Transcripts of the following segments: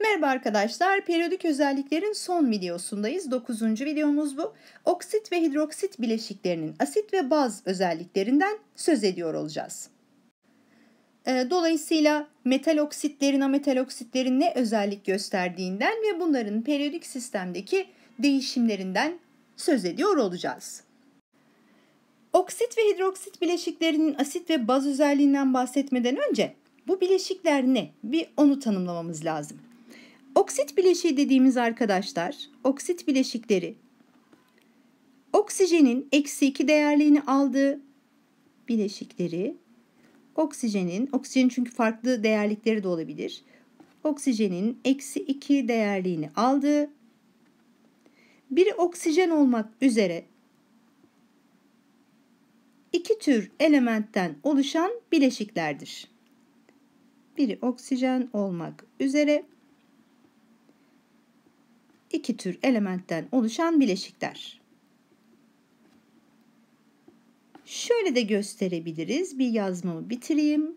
Merhaba arkadaşlar, periyodik özelliklerin son videosundayız. 9. videomuz bu. Oksit ve hidroksit bileşiklerinin asit ve baz özelliklerinden söz ediyor olacağız. Ee, dolayısıyla metal oksitlerin, ametal oksitlerin ne özellik gösterdiğinden ve bunların periyodik sistemdeki değişimlerinden söz ediyor olacağız. Oksit ve hidroksit bileşiklerinin asit ve baz özelliğinden bahsetmeden önce bu bileşikler ne? Bir onu tanımlamamız lazım. Oksit bileşiği dediğimiz arkadaşlar, oksit bileşikleri oksijenin eksi 2 değerliğini aldığı bileşikleri oksijenin, oksijenin çünkü farklı değerlikleri de olabilir. Oksijenin eksi 2 değerliğini aldığı biri oksijen olmak üzere iki tür elementten oluşan bileşiklerdir. Biri oksijen olmak üzere iki tür elementten oluşan bileşikler. Şöyle de gösterebiliriz. Bir yazmamı bitireyim.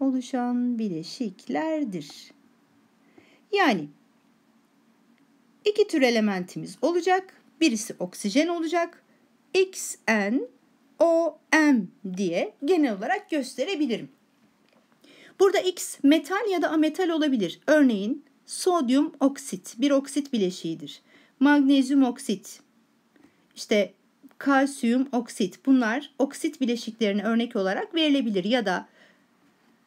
Oluşan bileşiklerdir. Yani iki tür elementimiz olacak. Birisi oksijen olacak. XN OM diye genel olarak gösterebilirim. Burada X metal ya da ametal olabilir. Örneğin Sodyum oksit bir oksit bileşiğidir. Magnezyum oksit, işte kalsiyum oksit bunlar oksit bileşiklerine örnek olarak verilebilir ya da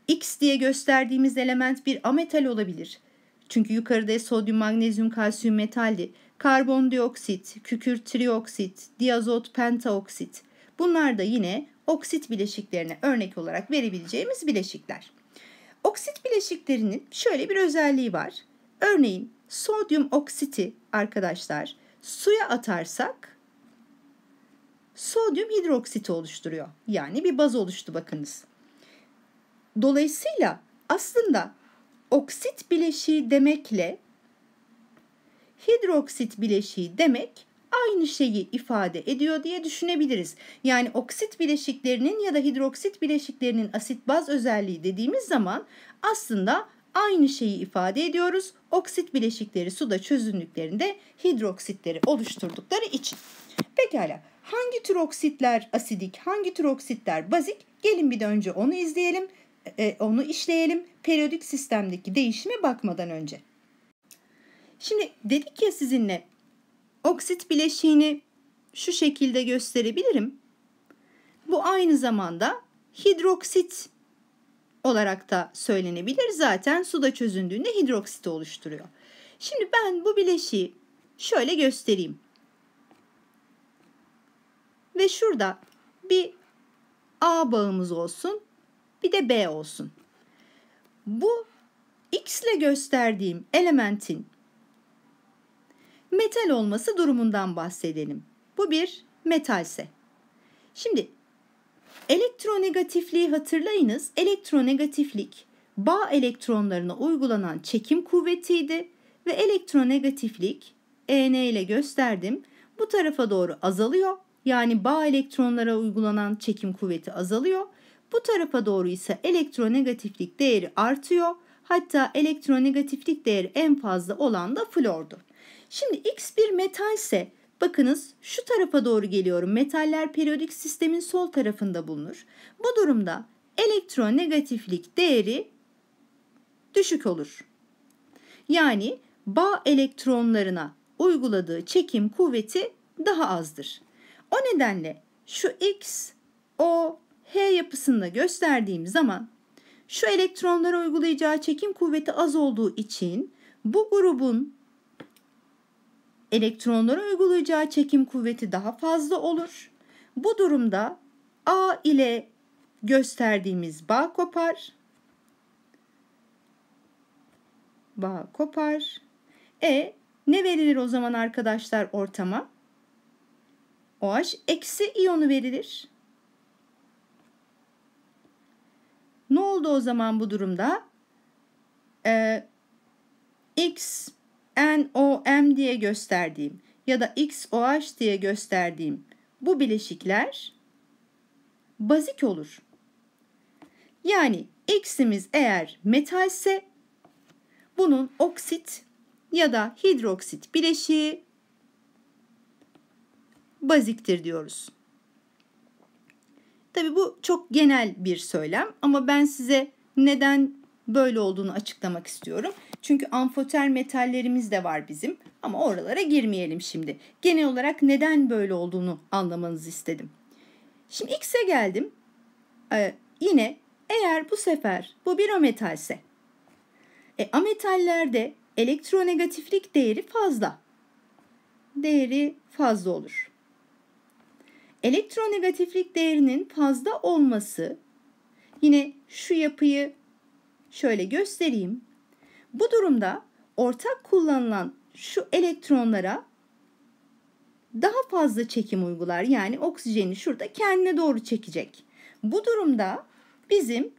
X diye gösterdiğimiz element bir ametal olabilir. Çünkü yukarıda sodyum, magnezyum, kalsiyum metaldi. Karbondioksit, kükürt trioksit, diazot, pentaoksit. Bunlar da yine oksit bileşiklerine örnek olarak verebileceğimiz bileşikler. Oksit bileşiklerinin şöyle bir özelliği var. Örneğin sodyum oksiti arkadaşlar suya atarsak sodyum hidroksiti oluşturuyor. Yani bir baz oluştu bakınız. Dolayısıyla aslında oksit bileşiği demekle hidroksit bileşiği demek aynı şeyi ifade ediyor diye düşünebiliriz. Yani oksit bileşiklerinin ya da hidroksit bileşiklerinin asit baz özelliği dediğimiz zaman aslında aynı şeyi ifade ediyoruz. Oksit bileşikleri suda çözünlüklerinde hidroksitleri oluşturdukları için. Pekala hangi tür oksitler asidik, hangi tür oksitler bazik? Gelin bir de önce onu izleyelim, e, e, onu işleyelim periyodik sistemdeki değişime bakmadan önce. Şimdi dedik ya sizinle oksit bileşiğini şu şekilde gösterebilirim. Bu aynı zamanda hidroksit olarak da söylenebilir. Zaten suda çözündüğünde hidroksiti oluşturuyor. Şimdi ben bu bileşiği şöyle göstereyim. Ve şurada bir A bağımız olsun, bir de B olsun. Bu X ile gösterdiğim elementin metal olması durumundan bahsedelim. Bu bir metalse. Şimdi Elektronegatifliği hatırlayınız. Elektronegatiflik bağ elektronlarına uygulanan çekim kuvvetiydi ve elektronegatiflik EN ile gösterdim. Bu tarafa doğru azalıyor. Yani bağ elektronlara uygulanan çekim kuvveti azalıyor. Bu tarafa doğru ise elektronegatiflik değeri artıyor. Hatta elektronegatiflik değeri en fazla olan da flordu. Şimdi X bir metalse Bakınız şu tarafa doğru geliyorum. Metaller periyodik sistemin sol tarafında bulunur. Bu durumda elektronegatiflik değeri düşük olur. Yani bağ elektronlarına uyguladığı çekim kuvveti daha azdır. O nedenle şu X, O, H yapısında gösterdiğim zaman şu elektronlara uygulayacağı çekim kuvveti az olduğu için bu grubun elektronlara uygulayacağı çekim kuvveti daha fazla olur. Bu durumda A ile gösterdiğimiz bağ kopar. Bağ kopar. E ne verilir o zaman arkadaşlar ortama? OH eksi iyonu verilir. Ne oldu o zaman bu durumda? Ee, X NOM diye gösterdiğim ya da XOH diye gösterdiğim bu bileşikler bazik olur. Yani X'imiz eğer metalse bunun oksit ya da hidroksit bileşiği baziktir diyoruz. Tabii bu çok genel bir söylem ama ben size neden böyle olduğunu açıklamak istiyorum. Çünkü amfoter metallerimiz de var bizim ama oralara girmeyelim şimdi. Genel olarak neden böyle olduğunu anlamanızı istedim. Şimdi X'e geldim. Ee, yine eğer bu sefer bu bir ametalse. E, ametallerde elektronegatiflik değeri fazla. Değeri fazla olur. Elektronegatiflik değerinin fazla olması yine şu yapıyı şöyle göstereyim. Bu durumda ortak kullanılan şu elektronlara daha fazla çekim uygular. Yani oksijeni şurada kendine doğru çekecek. Bu durumda bizim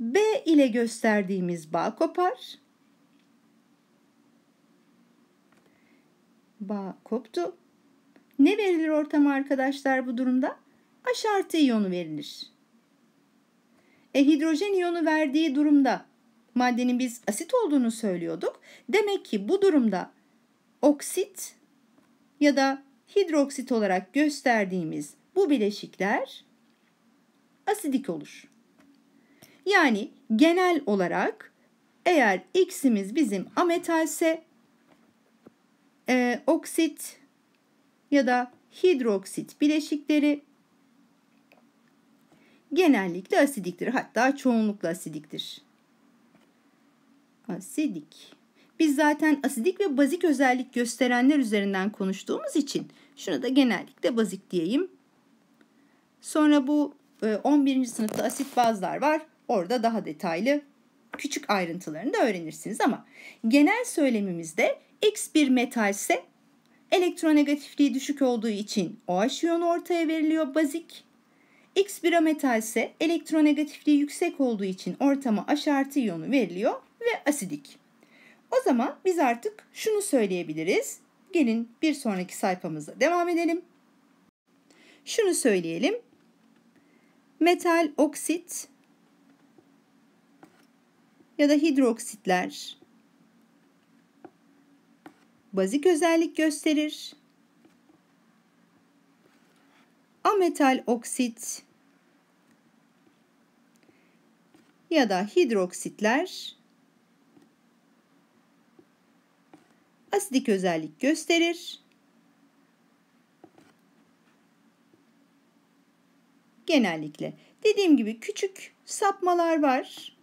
B ile gösterdiğimiz bağ kopar. Bağ koptu. Ne verilir ortama arkadaşlar bu durumda? Aşartı iyonu verilir. E hidrojen iyonu verdiği durumda maddenin biz asit olduğunu söylüyorduk. Demek ki bu durumda oksit ya da hidroksit olarak gösterdiğimiz bu bileşikler asidik olur. Yani genel olarak eğer x'imiz bizim ametalse e, oksit ya da hidroksit bileşikleri genellikle asidiktir. Hatta çoğunlukla asidiktir. Asidik. Biz zaten asidik ve bazik özellik gösterenler üzerinden konuştuğumuz için şunu da genellikle bazik diyeyim. Sonra bu 11. E, sınıfta asit bazlar var. Orada daha detaylı küçük ayrıntılarını da öğrenirsiniz ama genel söylemimizde X bir metal metalse elektronegatifliği düşük olduğu için OH iyonu ortaya veriliyor bazik. X bir metalse elektronegatifliği yüksek olduğu için ortama H artı iyonu veriliyor ve asidik. O zaman biz artık şunu söyleyebiliriz. Gelin bir sonraki sayfamızda devam edelim. Şunu söyleyelim. Metal oksit ya da hidroksitler bazik özellik gösterir. Ametal oksit ya da hidroksitler asidik özellik gösterir. Genellikle dediğim gibi küçük sapmalar var.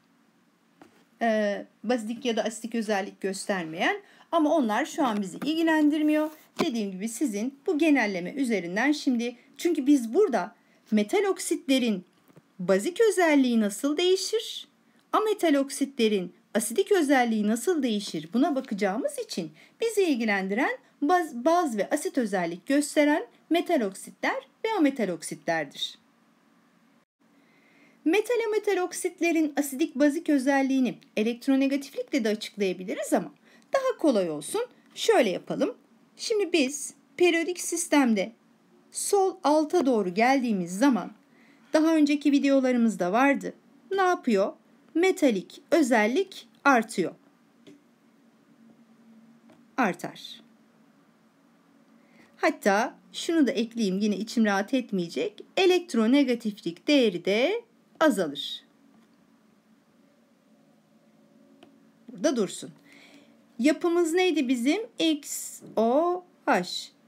Ee, basidik ya da asidik özellik göstermeyen ama onlar şu an bizi ilgilendirmiyor. Dediğim gibi sizin bu genelleme üzerinden şimdi çünkü biz burada metal oksitlerin bazik özelliği nasıl değişir? Ametal oksitlerin asidik özelliği nasıl değişir buna bakacağımız için bizi ilgilendiren baz, baz ve asit özellik gösteren metal oksitler ve ametal oksitlerdir. Metal ametal oksitlerin asidik bazik özelliğini elektronegatiflikle de açıklayabiliriz ama daha kolay olsun şöyle yapalım. Şimdi biz periyodik sistemde sol alta doğru geldiğimiz zaman daha önceki videolarımızda vardı. Ne yapıyor? Metalik özellik artıyor. Artar. Hatta şunu da ekleyeyim yine içim rahat etmeyecek. Elektronegatiflik değeri de azalır. Burada dursun. Yapımız neydi bizim? X, O, H.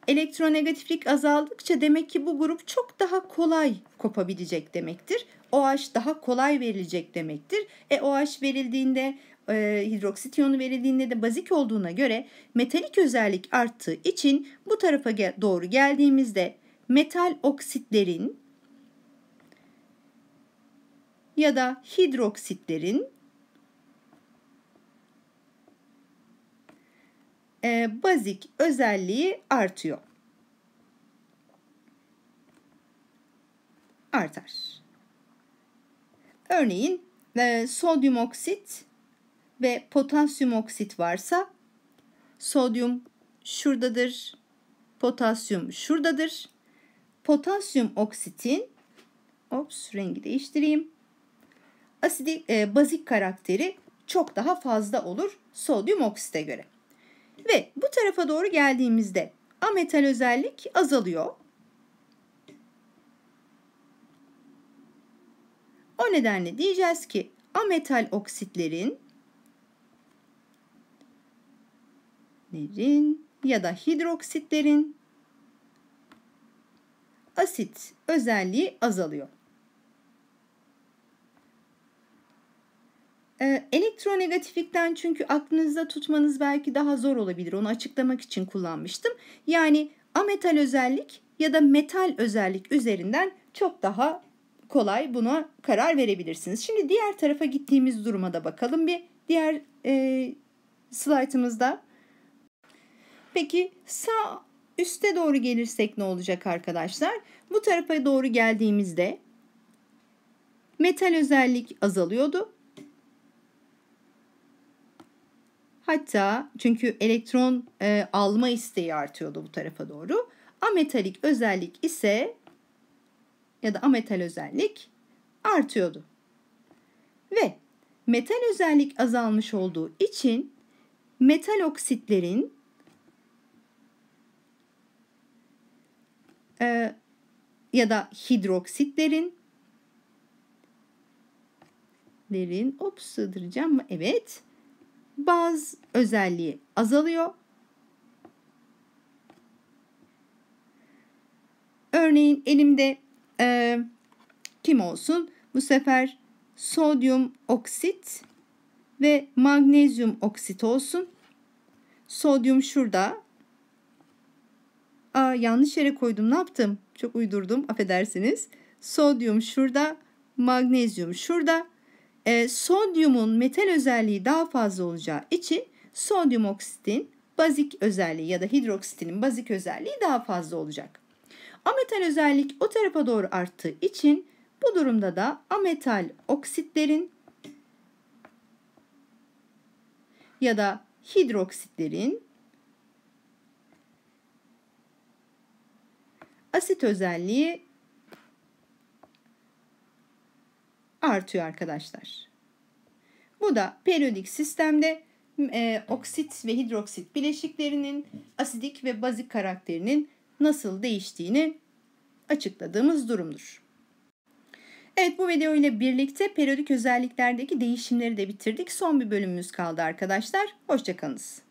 Elektronegatiflik azaldıkça demek ki bu grup çok daha kolay kopabilecek demektir. OH daha kolay verilecek demektir. E OH verildiğinde e, hidroksit iyonu verildiğinde de bazik olduğuna göre metalik özellik arttığı için bu tarafa gel doğru geldiğimizde metal oksitlerin ya da hidroksitlerin e, bazik özelliği artıyor. Artar. Örneğin e, sodyum oksit ve potasyum oksit varsa sodyum şuradadır, potasyum şuradadır. Potasyum oksitin ops rengi değiştireyim. Asidi e, bazik karakteri çok daha fazla olur sodyum oksite göre. Ve bu tarafa doğru geldiğimizde ametal özellik azalıyor. O nedenle diyeceğiz ki ametal oksitlerin asitlerin ya da hidroksitlerin asit özelliği azalıyor. Ee, elektronegatiflikten çünkü aklınızda tutmanız belki daha zor olabilir. Onu açıklamak için kullanmıştım. Yani ametal özellik ya da metal özellik üzerinden çok daha kolay buna karar verebilirsiniz. Şimdi diğer tarafa gittiğimiz duruma da bakalım bir. Diğer e, slaytımızda Peki sağ üste doğru gelirsek ne olacak arkadaşlar? Bu tarafa doğru geldiğimizde metal özellik azalıyordu. Hatta çünkü elektron e, alma isteği artıyordu bu tarafa doğru. Ametalik özellik ise ya da ametal özellik artıyordu. Ve metal özellik azalmış olduğu için metal oksitlerin e, ya da hidroksitlerin lerin ops sığdıracağım mı? Evet. Baz özelliği azalıyor. Örneğin elimde e, kim olsun? Bu sefer sodyum oksit ve magnezyum oksit olsun. Sodyum şurada, Aa yanlış yere koydum ne yaptım? Çok uydurdum affedersiniz. Sodyum şurada, magnezyum şurada. E, sodyumun metal özelliği daha fazla olacağı için sodyum oksitin bazik özelliği ya da hidroksitinin bazik özelliği daha fazla olacak. Ametal özellik o tarafa doğru arttığı için bu durumda da ametal oksitlerin ya da hidroksitlerin Asit özelliği artıyor arkadaşlar. Bu da periyodik sistemde e, oksit ve hidroksit bileşiklerinin asidik ve bazik karakterinin nasıl değiştiğini açıkladığımız durumdur. Evet bu video ile birlikte periyodik özelliklerdeki değişimleri de bitirdik. Son bir bölümümüz kaldı arkadaşlar. Hoşçakalınız.